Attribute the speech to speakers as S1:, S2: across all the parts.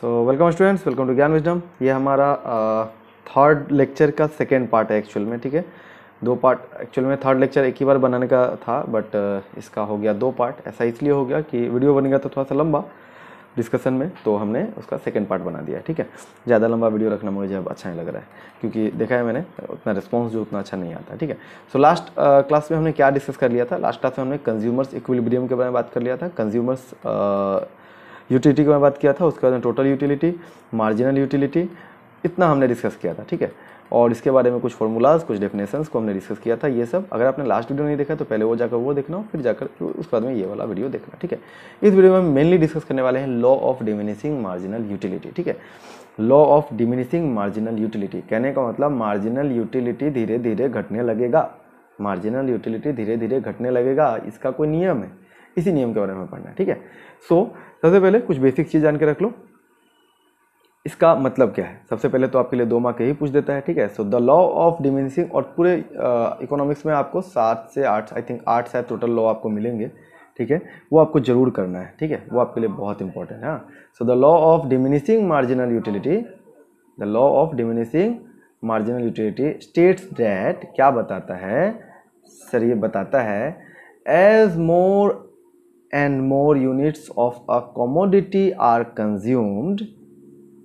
S1: so welcome students welcome to Gyan Wisdom ये हमारा third lecture का सेकेंड पार्ट है एक्चुअल में ठीक है दो पार्ट एक्चुअल में थर्ड लेक्चर एक ही बार बनाने का था बट uh, इसका हो गया दो पार्ट ऐसा इसलिए हो गया कि वीडियो बन गया तो थोड़ा सा लंबा डिस्कशन में तो हमने उसका सेकेंड पार्ट बना दिया ठीक है ज़्यादा लंबा वीडियो रखना मुझे अब अच्छा नहीं लग रहा है क्योंकि देखा है मैंने उतना रिस्पॉन्स जो उतना अच्छा नहीं आता ठीक है सो लास्ट क्लास में हमने क्या डिस्कस कर लिया था लास्ट क्लास में हमने कंज्यूमर्स इक्विलिब्रियम के बारे में बात कर लिया था कंज्यूमर्स uh, यूटिलिटी की मैं बात किया था उसके बाद में टोटल यूटिलिटी मार्जिनल यूटिलिटी इतना हमने डिस्कस किया था ठीक है और इसके बारे में कुछ फॉर्मूलाज कुछ डेफिनेशंस को हमने डिस्कस किया था ये सब अगर आपने लास्ट वीडियो नहीं देखा तो पहले वो जाकर वो देखना फिर जाकर उसके बाद में ये वाला वीडियो देखना ठीक है इस वीडियो में मेनली डिस्कस करने वाले हैं law of diminishing marginal utility ठीक है law of diminishing marginal utility कहने का मतलब मार्जिनल यूटिलिटी धीरे धीरे घटने लगेगा मार्जिनल यूटिलिटी धीरे धीरे घटने लगेगा इसका कोई नियम है इसी नियम के बारे में पढ़ना है ठीक है सो so, सबसे पहले कुछ बेसिक चीज़ जान के रख लो इसका मतलब क्या है सबसे पहले तो आपके लिए दो के ही पूछ देता है ठीक है so the law of diminishing और पूरे इकोनॉमिक्स uh, में आपको सात से आठ आई थिंक आठ शायद टोटल लॉ आपको मिलेंगे ठीक है वो आपको जरूर करना है ठीक है वो आपके लिए बहुत इंपॉर्टेंट है so the law of diminishing marginal utility the law of diminishing marginal utility states that क्या बताता है सर ये बताता है as more and more units of a commodity are consumed,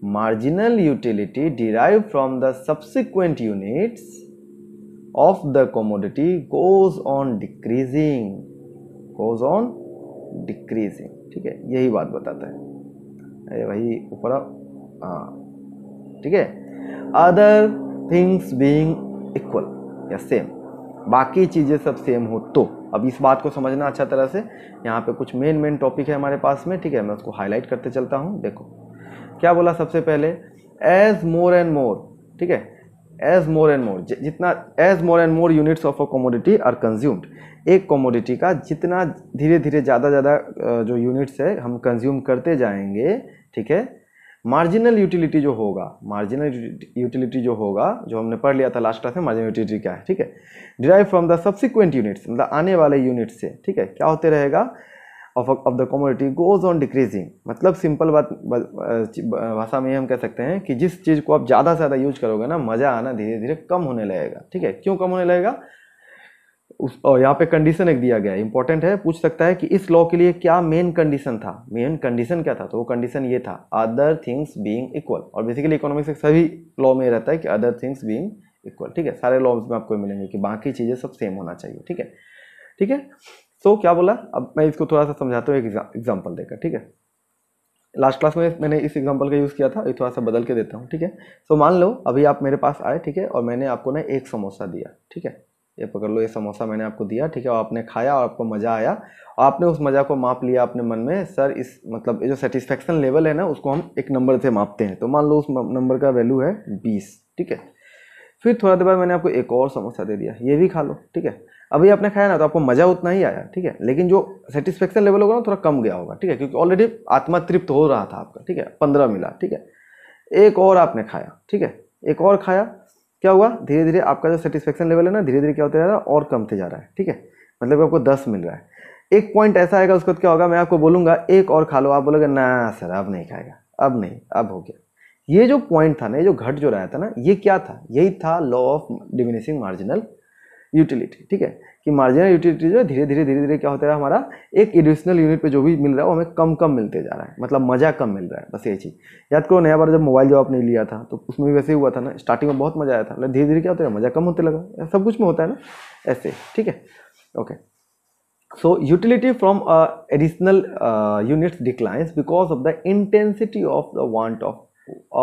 S1: marginal utility derived from the subsequent units of the commodity goes on decreasing goes on decreasing ठीक है यही बात बताता है ये वही ऊपर हाँ ठीक है अदर थिंग्स बीइंग इक्वल या सेम बाकी चीज़ें सब सेम हो तो अब इस बात को समझना अच्छा तरह से यहाँ पे कुछ मेन मेन टॉपिक है हमारे पास में ठीक है मैं उसको हाईलाइट करते चलता हूँ देखो क्या बोला सबसे पहले एज मोर एंड मोर ठीक है एज मोर एंड मोर जितना as more and more units of a commodity are consumed एक कमोडिटी का जितना धीरे धीरे ज़्यादा ज़्यादा जो यूनिट्स है हम कंज्यूम करते जाएंगे ठीक है मार्जिनल यूटिलिटी जो होगा मार्जिनल यूटिलिटी जो होगा जो हमने पढ़ लिया था लास्ट क्लास में मार्जिनल यूटिलिटी क्या है ठीक है derived from the subsequent units मतलब आने वाले यूनिट से ठीक है क्या होते रहेगा of of the commodity goes on decreasing मतलब सिंपल बात भाषा में हम कह सकते हैं कि जिस चीज़ को आप ज़्यादा से ज़्यादा यूज करोगे ना मज़ा आना धीरे धीरे कम होने लगेगा ठीक है क्यों कम होने लगेगा उस और यहाँ पे कंडीशन एक दिया गया है इंपॉर्टेंट है पूछ सकता है कि इस लॉ के लिए क्या मेन कंडीशन था मेन कंडीशन क्या था तो वो कंडीशन ये था अदर थिंग्स बीइंग इक्वल और बेसिकली इकोनॉमिक्स एक सभी लॉ में रहता है कि अदर थिंग्स बीइंग इक्वल ठीक है सारे लॉज में आपको मिलेंगे कि बाकी चीज़ें सब सेम होना चाहिए ठीक है ठीक है सो क्या बोला अब मैं इसको थोड़ा सा समझाता हूँ एक एग्जाम्पल देकर ठीक है लास्ट क्लास में मैंने इस एग्जाम्पल का यूज़ किया था ये थोड़ा सा बदल के देता हूँ ठीक है सो मान लो अभी आप मेरे पास आए ठीक है और मैंने आपको ना एक समोसा दिया ठीक है ये पकड़ लो ये समोसा मैंने आपको दिया ठीक है और आपने खाया और आपको मज़ा आया और आपने उस मज़ा को माप लिया अपने मन में सर इस मतलब ये जो सेटिस्फेक्शन लेवल है ना उसको हम एक नंबर से मापते हैं तो मान लो उस नंबर का वैल्यू है बीस ठीक है फिर थोड़ा देर बाद मैंने आपको एक और समोसा दे दिया ये भी खा लो ठीक है अभी आपने खाया ना तो आपको मज़ा उतना ही आया ठीक है लेकिन जो सेटिस्फेक्शन लेवल होगा ना थोड़ा कम गया होगा ठीक है क्योंकि ऑलरेडी आत्मा तृप्त हो रहा था आपका ठीक है पंद्रह मिला ठीक है एक और आपने खाया ठीक है एक और खाया क्या हुआ धीरे धीरे आपका जो सेटिस्फेक्शन लेवल है ना धीरे धीरे क्या होता जा रहा है और कमते जा रहा है ठीक है मतलब आपको दस मिल रहा है एक पॉइंट ऐसा आएगा उसके बाद क्या होगा मैं आपको बोलूँगा एक और खा लो आप बोलोगे ना सर अब नहीं खाएगा अब नहीं अब हो गया ये जो पॉइंट था ना ये जो घट जो रहा था ना ये क्या था यही था law of diminishing marginal utility ठीक है कि मार्जिनल यूटिलिटी जो है धीरे धीरे धीरे धीरे क्या होता रहा हमारा एक एडिशनल यूनिट पे जो भी मिल रहा है वो हमें कम कम मिलते जा रहा है मतलब मज़ा कम मिल रहा है बस ये चीज़ याद करो नया बार जब मोबाइल जब आपने लिया था तो उसमें भी वैसे ही हुआ था ना स्टार्टिंग में बहुत मज़ा आया था मतलब धीरे धीरे क्या होता है मज़ा कम होते लगा सब कुछ में होता है ना ऐसे ठीक है okay so utility from additional units declines because of the intensity of the want of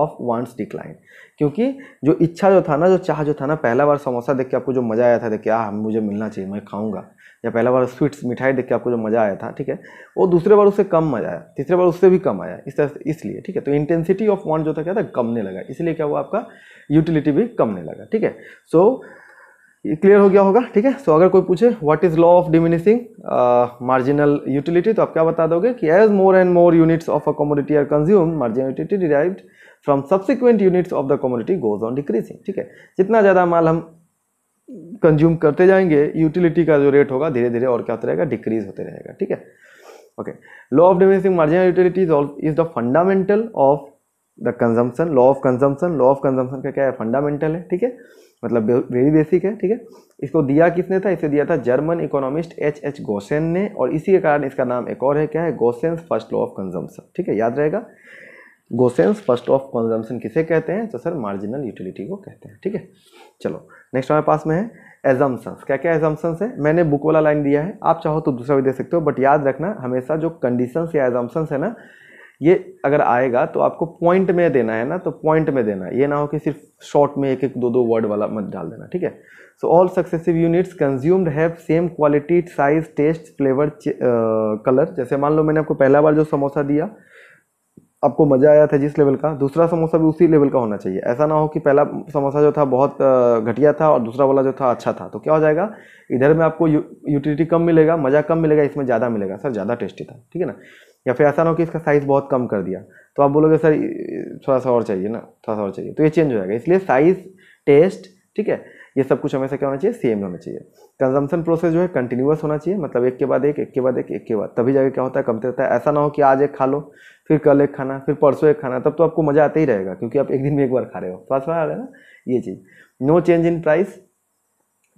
S1: of wants decline क्योंकि जो इच्छा जो था ना जो चाह जो था ना पहला बार समोसा देख के आपको जो मज़ा आया था देखिए आ मुझे मिलना चाहिए मैं खाऊंगा या पहला बार स्वीट्स मिठाई देख के आपको जो मज़ा आया था ठीक है वो दूसरे बार उससे कम मज़ा आया तीसरे बार उससे भी कम आया इस तरह इसलिए ठीक है तो इंटेंसिटी ऑफ वांट जो था क्या था कमने लगा इसलिए क्या हुआ आपका यूटिलिटी भी कमने लगा ठीक है सो so, क्लियर हो गया होगा ठीक है सो अगर कोई पूछे what is law of diminishing marginal utility तो आप क्या बता दोगे कि as more and more units of a commodity are consume marginal utility derived from subsequent units of the commodity goes on decreasing ठीक है जितना ज़्यादा माल हम कंज्यूम करते जाएंगे यूटिलिटी का जो रेट होगा धीरे धीरे और क्या होता रहेगा डिक्रीज होते रहेगा ठीक है okay law of diminishing marginal utility is the fundamental of the consumption law of consumption law of consumption का क्या है फंडामेंटल है ठीक है मतलब वेरी बेसिक है ठीक है इसको दिया किसने था इसे दिया था German economist H H Gossen ने और इसी के कारण इसका नाम एक और है क्या है Gossen's first law of consumption ठीक है याद रहेगा गोसेंस फर्स्ट ऑफ कंजम्पशन किसे कहते हैं तो सर मार्जिनल यूटिलिटी को कहते हैं ठीक है चलो नेक्स्ट हमारे पास में है एजम्पन्स क्या क्या एजम्पन्स है मैंने बुक वाला लाइन दिया है आप चाहो तो दूसरा भी दे सकते हो बट याद रखना हमेशा जो कंडीशंस या एजम्पन्स है ना ये अगर आएगा तो आपको पॉइंट में देना है ना तो पॉइंट में देना है ये ना हो कि सिर्फ शॉर्ट में एक एक दो दो वर्ड वाला मत डाल देना ठीक है so all successive units consumed have same quality size taste flavour colour जैसे मान लो मैंने आपको पहला बार जो समोसा दिया आपको मज़ा आया था जिस लेवल का दूसरा समोसा भी उसी लेवल का होना चाहिए ऐसा ना हो कि पहला समोसा जो था बहुत घटिया था और दूसरा वाला जो था अच्छा था तो क्या हो जाएगा इधर में आपको यू, यूटिलिटी कम मिलेगा मज़ा कम मिलेगा इसमें ज़्यादा मिलेगा सर ज़्यादा टेस्टी था ठीक है ना या फिर ऐसा ना हो कि इसका साइज़ बहुत कम कर दिया तो आप बोलोगे सर थोड़ा सा और चाहिए ना थोड़ा सा और चाहिए तो ये चेंज हो जाएगा इसलिए साइज़ टेस्ट ठीक है ये सब कुछ हमेशा क्या होना चाहिए सेम होना चाहिए कंजम्पशन प्रोसेस जो है कंटिन्यूस होना चाहिए मतलब एक के बाद एक एक के बाद एक एक के बाद तभी जाके क्या होता है कमते रहता है ऐसा ना हो कि आज एक खा लो फिर कल एक खाना फिर परसों एक खाना तब तो आपको मज़ा आता ही रहेगा क्योंकि आप एक दिन में एक बार खा रहे हो तो समझ आ रहा है ना ये चीज़ नो चेंज इन प्राइस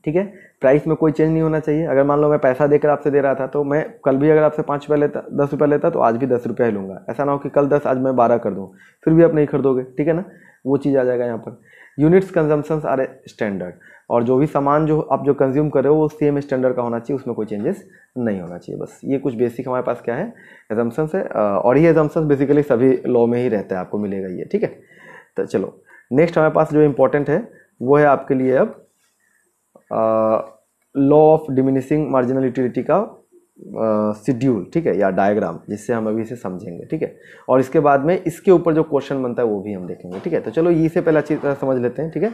S1: ठीक है प्राइस में कोई चेंज नहीं होना चाहिए अगर मान लो मैं पैसा देकर आपसे दे रहा था तो मैं कल भी अगर आपसे पाँच रुपये लेता दस रुपये लेता तो आज भी दस रुपये लूँगा ऐसा ना हो कि कल दस आज मैं बारह कर दूँ फिर भी आप नहीं खरीदोगे ठीक है ना वो चीज़ आ जाएगा यहाँ पर यूनिट्स कंजम्पशंस आर स्टैंडर्ड और जो भी सामान जो आप जो कंज्यूम कर रहे हो वो सेम स्टैंडर्ड का होना चाहिए उसमें कोई चेंजेस नहीं होना चाहिए बस ये कुछ बेसिक हमारे पास क्या है एजम्पन्स है और ये एजम्पन्स बेसिकली सभी लॉ में ही रहता है आपको मिलेगा ये ठीक है तो चलो नेक्स्ट हमारे पास जो इम्पोर्टेंट है वो है आपके लिए अब law of diminishing marginal utility का शेड्यूल ठीक है या डायग्राम जिससे हम अभी इसे समझेंगे ठीक है और इसके बाद में इसके ऊपर जो क्वेश्चन बनता है वो भी हम देखेंगे ठीक है तो चलो ये से पहले अच्छी तरह समझ लेते हैं ठीक है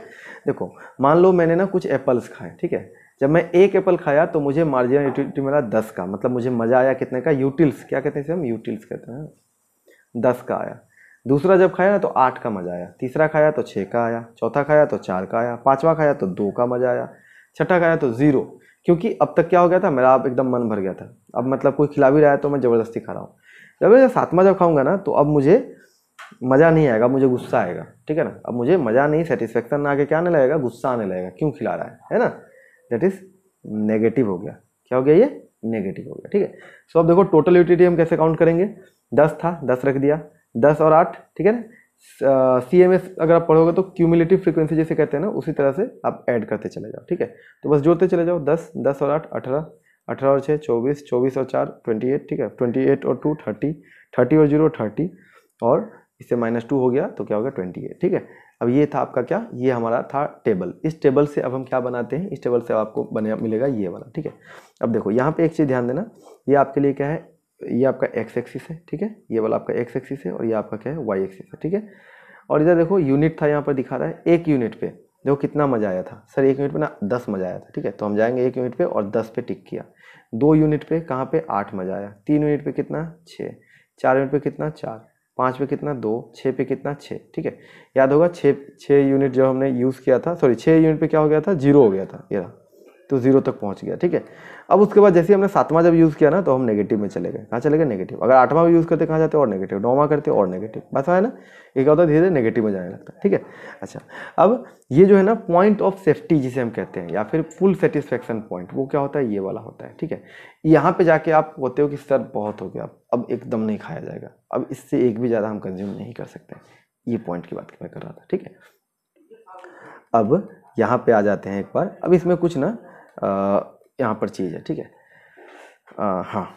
S1: देखो मान लो मैंने ना कुछ एप्पल्स खाए ठीक है जब मैं एक एप्पल खाया तो मुझे मार्जिनल यूटिलिटी मिला दस का मतलब मुझे मज़ा आया कितने का यूटिल्स क्या कहते हैं इसे हम यूटिल्स कहते हैं दस का आया दूसरा जब खाया ना तो आठ का मज़ा आया तीसरा खाया तो छः का आया चौथा खाया तो चार का आया पाँचवा खाया तो दो का मज़ा आया छठा खाया तो ज़ीरो क्योंकि अब तक क्या हो गया था मेरा आप एकदम मन भर गया था अब मतलब कोई खिला भी रहा है तो मैं ज़बरदस्ती खा रहा हूँ जबरदस्त सातवा जब खाऊंगा ना तो अब मुझे मज़ा नहीं आएगा मुझे गुस्सा आएगा ठीक है ना अब मुझे मज़ा नहीं सेटिस्फेक्शन ना आके क्या आने लगेगा गुस्सा आने लगेगा क्यों खिला रहा है है ना दैट इज़ नेगेटिव हो गया क्या हो गया ये नेगेटिव हो गया ठीक है सो अब देखो टोटल यूटिलिटी हम कैसे काउंट करेंगे दस था दस रख दिया दस और आठ ठीक है ना सी एम एस अगर आप पढ़ोगे तो क्यूमुलेटिव फ्रीक्वेंसी जैसे कहते हैं ना उसी तरह से आप ऐड करते चले जाओ ठीक है तो बस जोड़ते चले जाओ दस दस और आठ अठारह अठारह और छः चौबीस चौबीस और चार ट्वेंटी एट ठीक है ट्वेंटी एट और टू थर्टी थर्टी और जीरो थर्टी और इससे माइनस टू हो गया तो क्या हो गया ट्वेंटी एट ठीक है अब ये था आपका क्या ये हमारा था टेबल इस टेबल से अब हम क्या बनाते हैं इस टेबल से आपको बने मिलेगा ये वाला ठीक है अब देखो यहाँ पे एक चीज़ ध्यान देना ये आपके लिए क्या है ये आपका एक्स एक्सिस है ठीक है ये वाला आपका एक्स एक्सिस है और ये आपका क्या है वाई एक्सिस है ठीक है और इधर देखो यूनिट था यहाँ पर दिखा रहा है एक यूनिट पे देखो कितना मज़ा आया था सर एक यूनिट पे ना दस मज़ा आया था ठीक है तो हम जाएंगे एक यूनिट पे और दस पे टिक किया दो यूनिट पे कहाँ पे आठ मज़ा आया तीन यूनिट पे कितना छः चार यूनिट पे कितना चार पाँच पे कितना दो छः पे कितना छः ठीक है याद होगा छः छः यूनिट जो हमने यूज़ किया था सॉरी छः यूनिट पे क्या हो गया था जीरो हो गया था ये तो जीरो तक पहुंच गया ठीक है अब उसके बाद जैसे हमने सातवां जब यूज़ किया ना तो हम नेगेटिव में चले गए कहाँ चले गए नेगेटिव अगर आठवां भी यूज़ करते कहाँ जाते और नेगेटिव नौवां करते और नेगेटिव बस है ना ये क्या होता है धीरे धीरे नेगेटिव में जाने लगता है ठीक है अच्छा अब ये जो है ना पॉइंट ऑफ सेफ्टी जिसे हम कहते हैं या फिर फुल सेटिस्फेक्शन पॉइंट वो क्या होता है ये वाला होता है ठीक है यहाँ पर जाके आप होते हो कि सर बहुत हो गया अब एकदम नहीं खाया जाएगा अब इससे एक भी ज़्यादा हम कंज्यूम नहीं कर सकते ये पॉइंट की बात मैं कर रहा था ठीक है अब यहाँ पे आ जाते हैं एक बार अब इसमें कुछ ना यहाँ पर चीज़ है ठीक है हाँ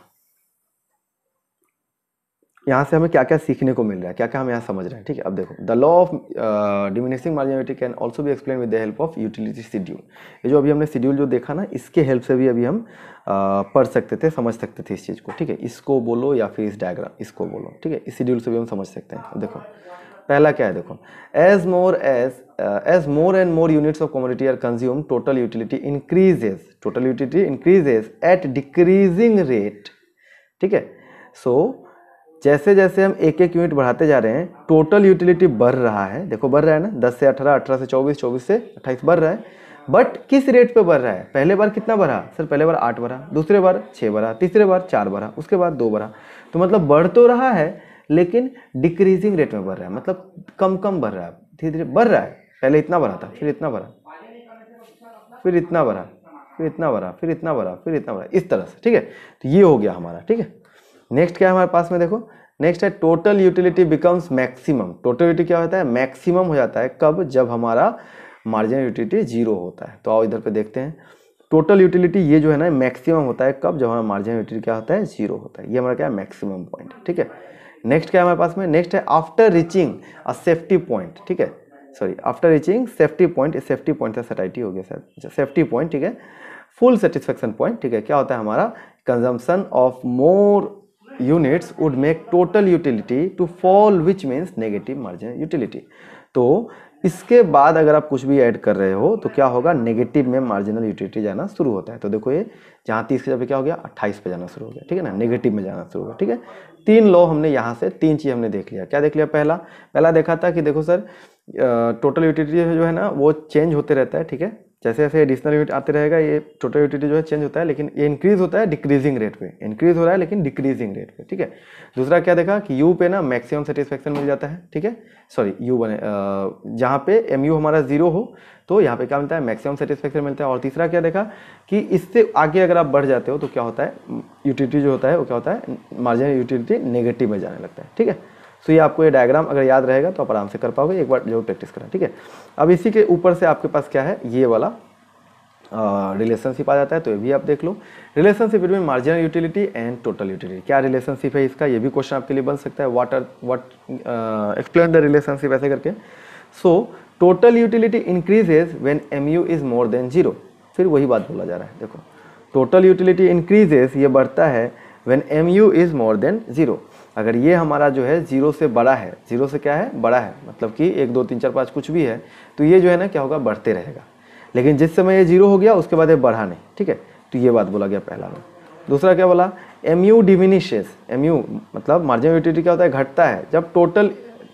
S1: यहाँ से हमें क्या क्या सीखने को मिल रहा है क्या क्या हम यहाँ समझ रहे हैं ठीक है अब देखो the law of diminishing marginality can also भी explain with the help of utility schedule ये जो अभी हमने शेड्यूल जो देखा ना इसके हेल्प से भी अभी हम uh, पढ़ सकते थे समझ सकते थे इस चीज़ को ठीक है इसको बोलो या फिर इस डायग्राम इसको बोलो ठीक है इस शेड्यूल से भी हम समझ सकते हैं अब देखो पहला क्या है देखो as more as as more and more units of commodity are consume total utility increases total utility increases at decreasing rate ठीक है सो जैसे जैसे हम एक एक यूनिट बढ़ाते जा रहे हैं टोटल यूटिलिटी बढ़ रहा है देखो बढ़ रहा है ना दस से अठारह अठारह से चौबीस चौबीस से अट्ठाईस बढ़ रहा है बट किस रेट पे बढ़ रहा है पहले बार कितना बढ़ा सर पहले बार आठ बढ़ा दूसरे बार छः बढ़ा तीसरे बार चार बढ़ा उसके बाद दो बढ़ा तो मतलब बढ़ तो रहा है लेकिन डिक्रीजिंग रेट में बढ़ रहा है मतलब कम कम बढ़ रहा है धीरे धीरे बढ़ रहा है पहले इतना बढ़ा था फिर इतना बढ़ा फिर इतना बढ़ा फिर इतना बढ़ा फिर इतना बढ़ा फिर इतना बढ़ा इस तरह से ठीक है तो ये हो गया हमारा ठीक है नेक्स्ट क्या है हमारे पास में देखो नेक्स्ट है total utility becomes maximum total utility क्या होता है मैक्सिमम हो जाता है कब जब हमारा मार्जिनल यूटिलिटी जीरो होता है तो आओ इधर पे देखते हैं टोटल यूटिलिटी ये जो है ना मैक्सिमम होता है कब जब हमारा मार्जिन यूटिलिटी क्या होता है जीरो होता है ये हमारा क्या है मैक्सिमम पॉइंट ठीक है नेक्स्ट क्या है हमारे पास में नेक्स्ट है after reaching a safety point ठीक है sorry after reaching safety point safety point से सटाइटी हो गया सर सेफ्टी पॉइंट ठीक है फुल सेटिस्फेक्शन पॉइंट ठीक है क्या होता है हमारा consumption of more units would make total utility to fall which means negative margin utility तो इसके बाद अगर आप कुछ भी ऐड कर रहे हो तो क्या होगा नेगेटिव में मार्जिनल यूटिलिटी जाना शुरू होता है तो देखो ये जहाँ तीस के जब क्या हो गया अट्ठाईस पे जाना शुरू हो गया ठीक है ना नेगेटिव में जाना शुरू हो गया ठीक है तीन लॉ हमने यहाँ से तीन चीज़ हमने देख लिया क्या देख लिया पहला पहला देखा था कि देखो सर टोटल यूटिलिटी जो है ना वो चेंज होते रहता है ठीक है जैसे जैसे एडिशनल यूनिट आते रहेगा ये टोटल यूटिलिटी जो है चेंज होता है लेकिन ये इंक्रीज होता है डिक्रीजिंग रेट पे इंक्रीज हो रहा है लेकिन डिक्रीजिंग रेट पे ठीक है दूसरा क्या देखा कि यू पे ना मैक्सिमम सेटिस्फेक्शन मिल जाता है ठीक है सॉरी यू बने जहाँ पे एम यू हमारा जीरो हो तो यहाँ पे क्या मिलता है मैक्सिमम सेटिस्फेक्शन मिलता है और तीसरा क्या देखा कि इससे आगे अगर आप बढ़ जाते हो तो क्या होता है यूटिलिटी जो होता है वो क्या होता है मार्जिन यूटिलिटी नेगेटिव में जाने लगता है ठीक है सो तो ये आपको ये डायग्राम अगर याद रहेगा तो आप आराम से कर पाओगे एक बार जरूर प्रैक्टिस करें ठीक है अब इसी के ऊपर से आपके पास क्या है ये वाला रिलेशनशिप आ जाता है तो ये भी आप देख लो relationship between marginal utility and total utility क्या रिलेशनशिप है इसका ये भी क्वेश्चन आपके लिए बन सकता है what are what explain the relationship ऐसे करके so total utility increases when M U is more than zero फिर वही बात बोला जा रहा है देखो टोटल यूटिलिटी इंक्रीजेज ये बढ़ता है when M U is more than zero अगर ये हमारा जो है ज़ीरो से बड़ा है ज़ीरो से क्या है बड़ा है मतलब कि एक दो तीन चार पाँच कुछ भी है तो ये जो है ना क्या होगा बढ़ते रहेगा लेकिन जिस समय ये जीरो हो गया उसके बाद ये बढ़ा नहीं ठीक है तो ये बात बोला गया पहला में दूसरा क्या बोला M U diminishes M U मतलब मार्जिन यूटिलिटी क्या होता है घटता है जब total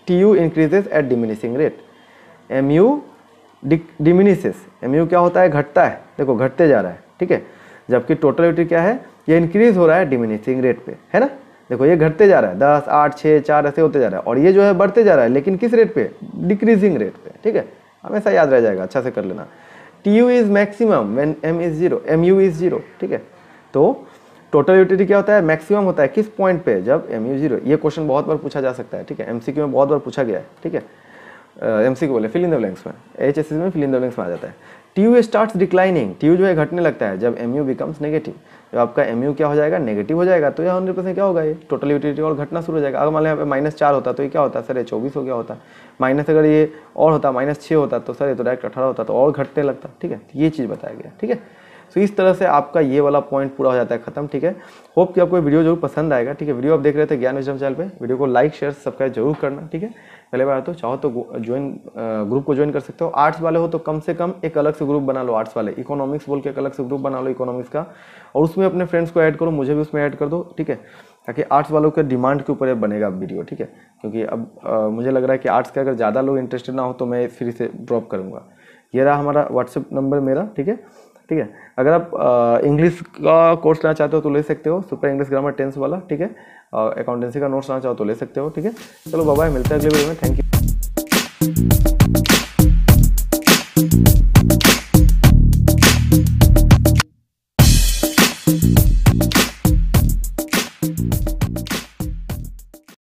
S1: T U increases at diminishing rate M U diminishes M U क्या होता है घटता है देखो घटते जा रहा है ठीक है जबकि टोटल यूटिलिटी क्या है ये इंक्रीज हो रहा है डिमिनिशिंग रेट पे है ना देखो ये घटते जा रहा है दस आठ छः चार ऐसे होते जा रहा है और ये जो है बढ़ते जा रहा है लेकिन किस रेट पे डिक्रीजिंग रेट पे ठीक है हमेशा याद रह जाएगा अच्छा से कर लेना T U is maximum when M is zero M U is zero ठीक है तो टोटल यूटिलिटी क्या होता है मैक्सिमम होता है किस पॉइंट पे जब एम यू जीरो ये क्वेश्चन बहुत बार पूछा जा सकता है ठीक है एम सी क्यू में बहुत बार पूछा गया है ठीक है एम सी क्यू बोले फिल इन द ब्लैंक्स में एच एस में फिल इन द ब्लैंक्स में आ जाता है T U start declining T U जो है घटने लगता है जब एम यू बिकम्स नेगेटिव जब आपका एम यू क्या हो जाएगा नेगेटिव हो जाएगा तो यह हंड्रेड परसेंट क्या होगा ये टोटल यूटिलिटी और घटना शुरू हो जाएगा अगर मान लो यहाँ पे माइनस चार होता तो ये क्या होता सर ये चौबीस हो गया होता माइनस अगर ये और होता माइनस छः होता तो सर ये तो डायरेक्ट अठारह होता तो और घटने लगता ठीक है ये चीज़ बताया गया ठीक है तो इस तरह से आपका ये वाला पॉइंट पूरा हो जाता है खत्म ठीक है होप कि आपको वीडियो जरूर पसंद आएगा ठीक है वीडियो आप देख रहे थे ज्ञान विजम चैनल पे वीडियो को लाइक शेयर सब्सक्राइब जरूर करना ठीक है पहले बार तो चाहो तो ज्वाइन ग्रुप को ज्वाइन कर सकते हो आर्ट्स वाले हो तो कम से कम एक अलग से ग्रुप बना लो आर्ट्स वाले इकोनॉमिक्स बोल के एक अलग से ग्रुप बना लो इकोनॉमिक्स का और उसमें अपने फ्रेंड्स को ऐड करो मुझे भी उसमें ऐड कर दो ठीक है ताकि आर्ट्स वालों के डिमांड के ऊपर बनेगा अब वीडियो ठीक है क्योंकि अब आ, मुझे लग रहा है कि आर्ट्स के अगर ज़्यादा लोग इंटरेस्टेड ना हो तो मैं फिर से ड्रॉप करूँगा ये रहा हमारा व्हाट्सएप नंबर मेरा ठीक है ठीक है अगर आप इंग्लिश का कोर्स लेना चाहते हो तो ले सकते हो सुपर इंग्लिश ग्रामर टेंस वाला ठीक है अकाउंटेंसी का नोट्स लेना चाहो तो ले सकते हो ठीक है चलो बाबा मिलते हैं अगले वीडियो में थैंक यू